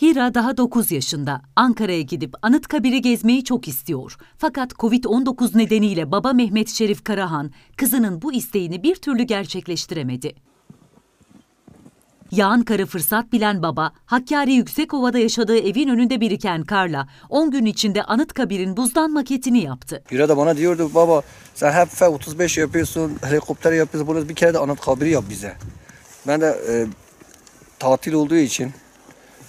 Hira daha 9 yaşında. Ankara'ya gidip Anıtkabir'i gezmeyi çok istiyor. Fakat Covid-19 nedeniyle baba Mehmet Şerif Karahan kızının bu isteğini bir türlü gerçekleştiremedi. Yağan karı fırsat bilen baba, Hakkari Yüksekova'da yaşadığı evin önünde biriken karla 10 gün içinde Anıtkabir'in buzdan maketini yaptı. Hira da bana diyordu baba sen hep 35 yapıyorsun, helikopter yapıyorsun, bunu bir kere de Anıtkabir'i yap bize. Ben de e, tatil olduğu için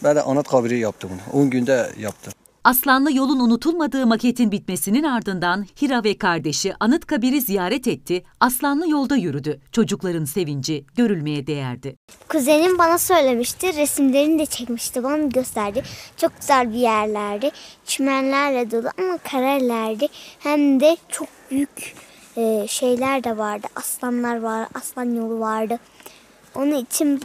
ben de anıt kabri yaptım bunu. 10 günde yaptım. Aslanlı yolun unutulmadığı maketin bitmesinin ardından Hira ve kardeşi anıt Anıtkabir'i ziyaret etti, Aslanlı yolda yürüdü. Çocukların sevinci görülmeye değerdi. Kuzenim bana söylemişti, resimlerini de çekmişti, bana gösterdi. Çok güzel bir yerlerdi, çimenlerle dolu ama karelerdi. Hem de çok büyük e, şeyler de vardı, aslanlar var, aslan yolu vardı. Onun için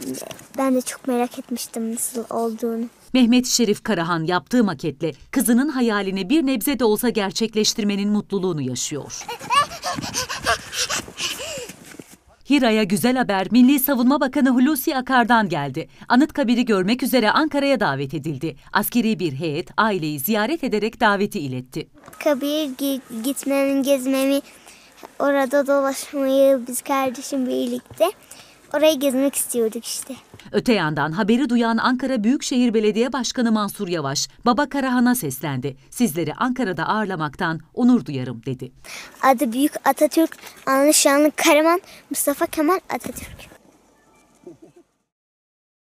ben de çok merak etmiştim nasıl olduğunu. Mehmet Şerif Karahan yaptığı maketle kızının hayalini bir nebze de olsa gerçekleştirmenin mutluluğunu yaşıyor. Hira'ya güzel haber Milli Savunma Bakanı Hulusi Akar'dan geldi. Anıtkabir'i görmek üzere Ankara'ya davet edildi. Askeri bir heyet aileyi ziyaret ederek daveti iletti. Kabir gitmemi, gezmemi, orada dolaşmayı biz kardeşim birlikte Orayı gezmek istiyorduk işte. Öte yandan haberi duyan Ankara Büyükşehir Belediye Başkanı Mansur Yavaş, Baba Karahan'a seslendi. Sizleri Ankara'da ağırlamaktan onur duyarım dedi. Adı Büyük Atatürk, anlı şanlı Mustafa Kemal Atatürk.